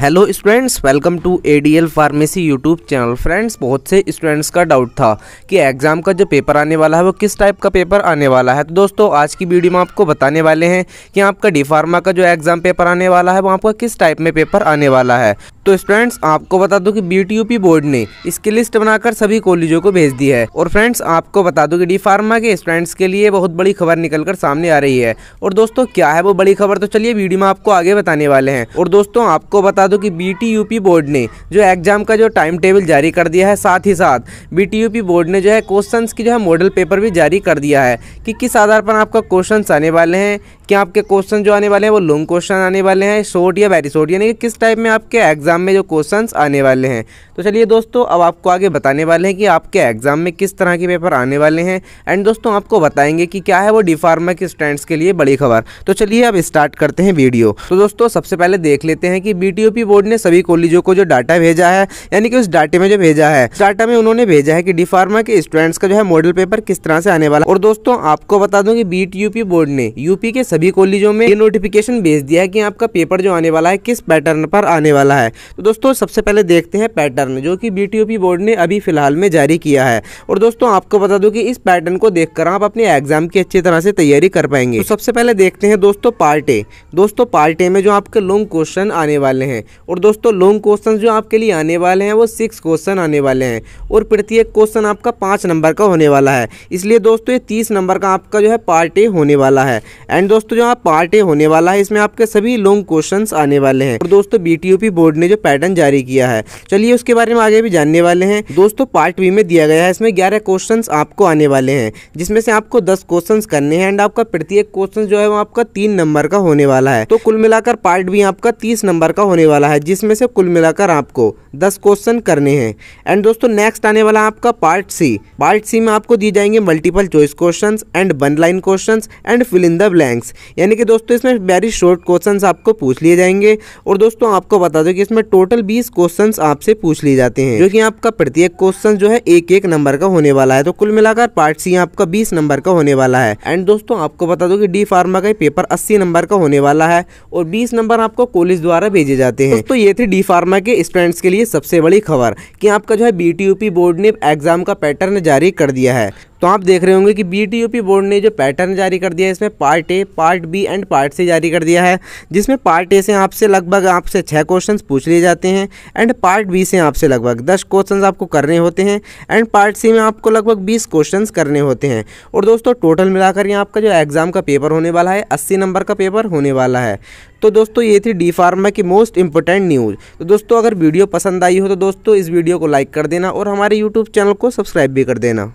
hello students welcome to ADL pharmacy YouTube channel friends बहुत से students का doubt था कि एग्ज़ाम का जो पेपर आने वाला है वो किस टाइप का पेपर आने वाला है तो दोस्तों आज की वीडियो में आपको बताने वाले हैं कि आपका डी फार्मा का जो एग्ज़ाम पेपर आने वाला है वो आपका किस टाइप में पेपर आने वाला है तो स्टूडेंट्स आपको बता दूं कि बीटीयूपी बोर्ड ने इसकी लिस्ट बनाकर सभी कॉलेजों को भेज दी है और फ्रेंड्स आपको बता दूं कि डी फार्मा के स्टूडेंट्स के लिए बहुत बड़ी खबर निकलकर सामने आ रही है और दोस्तों क्या है वो बड़ी खबर तो चलिए वीडियो में आपको आगे बताने वाले हैं और दोस्तों आपको बता दूं कि बीटीयूपी बोर्ड ने जो एग्जाम का जो टाइम टेबल जारी कर दिया है साथ ही साथ बीटीयूपी बोर्ड ने जो है क्वेश्चन की जो है मॉडल पेपर भी जारी कर दिया है कि किस आधार पर आपका क्वेश्चन आने वाले हैं कि आपके क्वेश्चन जो आने वाले हैं वो लॉन्ग क्वेश्चन आने वाले हैं शॉर्ट या वेरी शॉर्ट यानी कि किस टाइप में आपके एग्जाम में जो क्वेश्चन आने वाले हैं तो चलिए दोस्तों अब आपको आगे बताने वाले हैं कि आपके एग्जाम में किस तरह के पेपर आने वाले हैं एंड दोस्तों आपको बताएंगे कि क्या है वो डिफार्मा के स्टूडेंट्स के लिए बड़ी खबर तो चलिए अब स्टार्ट करते हैं वीडियो तो दोस्तों सबसे पहले देख लेते हैं कि बी बोर्ड ने सभी कॉलेजों को जो डाटा भेजा है यानी कि उस डाटे में जो भेजा है डाटा में उन्होंने भेजा है कि डिफार्मा के स्टूडेंट्स का जो है मॉडल पेपर किस तरह से आने वाला और दोस्तों आपको बता दूं कि बी बोर्ड ने यूपी के सभी कॉलेजों में ये नोटिफिकेशन भेज दिया है कि आपका पेपर जो आने वाला है किस पैटर्न पर आने वाला है तो दोस्तों सबसे पहले देखते हैं पैटर्न जो कि बी बोर्ड ने अभी फिलहाल में जारी किया है और दोस्तों आपको बता दूँ कि इस पैटर्न को देखकर आप अपने एग्जाम की अच्छी तरह से तैयारी कर पाएंगे तो सबसे पहले देखते हैं दोस्तों पार्ट ए दोस्तों पार्ट ए में जो आपके लॉन्ग क्वेश्चन आने वाले हैं और दोस्तों लॉन्ग क्वेश्चन जो आपके लिए आने वाले हैं वो सिक्स क्वेश्चन आने वाले हैं और प्रत्येक क्वेश्चन आपका पाँच नंबर का होने वाला है इसलिए दोस्तों ये तीस नंबर का आपका जो है पार्ट ए होने वाला है एंड दोस्तों दोस्तों जो आप पार्ट ए होने वाला है इसमें आपके सभी लॉन्ग क्वेश्चन आने वाले हैं और दोस्तों बीटीयूपी बोर्ड ने जो पैटर्न जारी किया है चलिए उसके बारे में आगे भी जानने वाले हैं दोस्तों पार्ट बी में दिया गया है इसमें ग्यारह क्वेश्चन आपको आने वाले हैं जिसमें से आपको दस क्वेश्चन करने हैं एंड आपका प्रत्येक क्वेश्चन जो है वो आपका तीन नंबर का होने वाला है तो कुल मिलाकर पार्ट बी आपका तीस नंबर का होने वाला है जिसमें से कुल मिलाकर आपको दस क्वेश्चन करने हैं एंड दोस्तों नेक्स्ट आने वाला आपका पार्ट सी पार्ट सी में आपको दिए जाएंगे multiple choice question and one line question and fill in the blanks यानी कि दोस्तों इसमें वेरी शॉर्ट क्वेश्चन आपको पूछ लिए जाएंगे और दोस्तों आपको बता दो कि इसमें टोटल बीस क्वेश्चन आपसे पूछ लिए जाते हैं जो कि आपका प्रत्येक क्वेश्चन जो है एक एक नंबर का होने वाला है तो कुल मिलाकर पार्ट सी आपका बीस नंबर का होने वाला है एंड दोस्तों आपको बता दो कि डी फार्मा का पेपर अस्सी नंबर का होने वाला है और बीस नंबर आपको कॉलेज द्वारा भेजे जाते हैं तो ये थे डी फार्मा के स्टूडेंट्स के लिए सबसे बड़ी खबर की आपका जो है बी बोर्ड ने एग्जाम का पैटर्न जारी कर दिया है तो आप देख रहे होंगे कि बीटीयूपी बोर्ड ने जो पैटर्न जारी कर दिया है इसमें part A part B and part C जारी कर दिया है जिसमें पार्ट ए से आपसे लगभग आपसे छः क्वेश्चंस पूछ लिए जाते हैं एंड पार्ट बी से आपसे लगभग दस क्वेश्चंस आपको करने होते हैं एंड पार्ट सी में आपको लगभग बीस क्वेश्चन करने होते हैं और दोस्तों टोटल मिलाकर यहाँ आपका जो एग्ज़ाम का पेपर होने वाला है अस्सी नंबर का पेपर होने वाला है तो दोस्तों ये थी डी फार्मा की मोस्ट इंपॉर्टेंट न्यूज़ तो दोस्तों अगर वीडियो पसंद आई हो तो दोस्तों इस वीडियो को लाइक कर देना और हमारे यूट्यूब चैनल को सब्सक्राइब भी कर देना